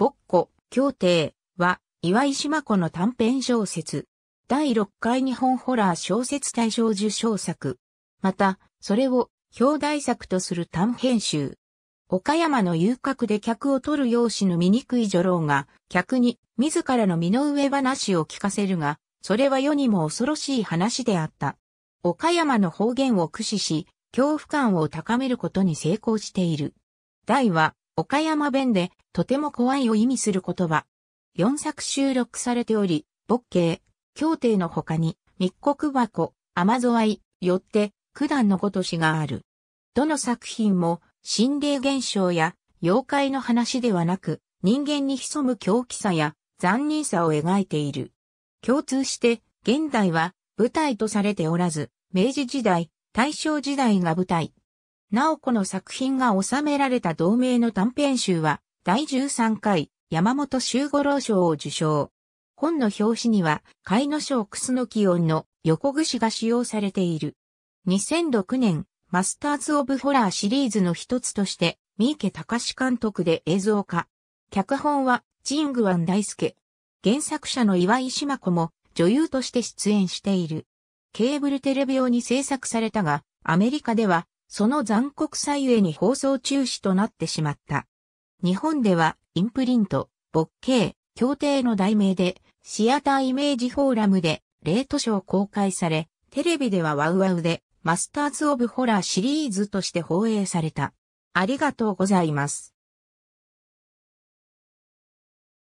ぼっこ、協定は、岩井島子の短編小説。第6回日本ホラー小説大賞受賞作。また、それを表題作とする短編集。岡山の遊郭で客を取る容姿の醜い女郎が、客に自らの身の上話を聞かせるが、それは世にも恐ろしい話であった。岡山の方言を駆使し、恐怖感を高めることに成功している。題は、岡山弁でとても怖いを意味する言葉。4作収録されており、ボッケー、協定の他に、密告箱、雨ゾいイ、よって、九段のごとしがある。どの作品も、心霊現象や、妖怪の話ではなく、人間に潜む狂気さや、残忍さを描いている。共通して、現代は舞台とされておらず、明治時代、大正時代が舞台。なおこの作品が収められた同名の短編集は、第13回山本周五郎賞を受賞。本の表紙には、甲野賞楠木音の横串が使用されている。2006年、マスターズ・オブ・ホラーシリーズの一つとして、三池隆監督で映像化。脚本は、ジングワン大輔。原作者の岩井島子も、女優として出演している。ケーブルテレビ用に制作されたが、アメリカでは、その残酷さゆえに放送中止となってしまった。日本では、インプリント、ボッケー、協定の題名で、シアターイメージフォーラムで、レートショー公開され、テレビではワウワウで、マスターズ・オブ・ホラーシリーズとして放映された。ありがとうございます。